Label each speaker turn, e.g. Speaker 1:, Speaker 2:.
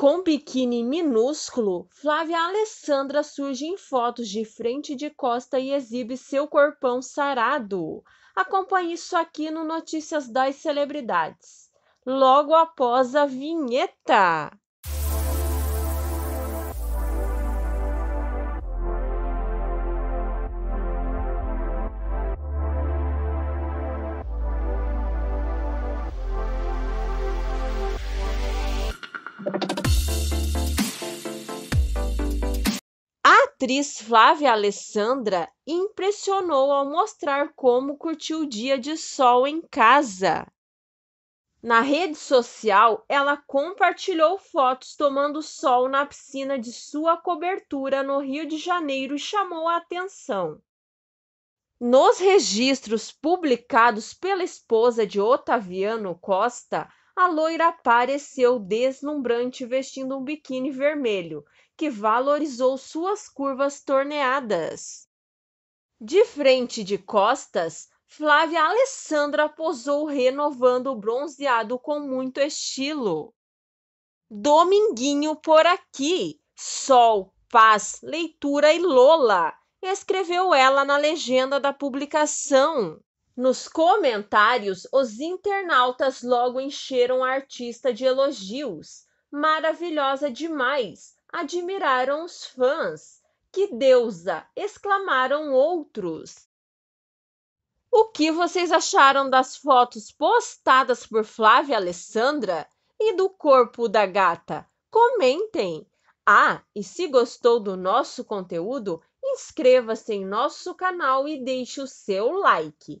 Speaker 1: Com biquíni minúsculo, Flávia Alessandra surge em fotos de frente e de costa e exibe seu corpão sarado. Acompanhe isso aqui no Notícias das Celebridades, logo após a vinheta. atriz Flávia Alessandra impressionou ao mostrar como curtiu o dia de sol em casa. Na rede social, ela compartilhou fotos tomando sol na piscina de sua cobertura no Rio de Janeiro e chamou a atenção. Nos registros publicados pela esposa de Otaviano Costa, a loira apareceu deslumbrante vestindo um biquíni vermelho, que valorizou suas curvas torneadas. De frente de costas, Flávia Alessandra posou renovando o bronzeado com muito estilo. Dominguinho por aqui, sol, paz, leitura e Lola, escreveu ela na legenda da publicação. Nos comentários, os internautas logo encheram a artista de elogios. Maravilhosa demais! Admiraram os fãs. Que deusa! exclamaram outros. O que vocês acharam das fotos postadas por Flávia Alessandra e do corpo da gata? Comentem! Ah, e se gostou do nosso conteúdo, inscreva-se em nosso canal e deixe o seu like.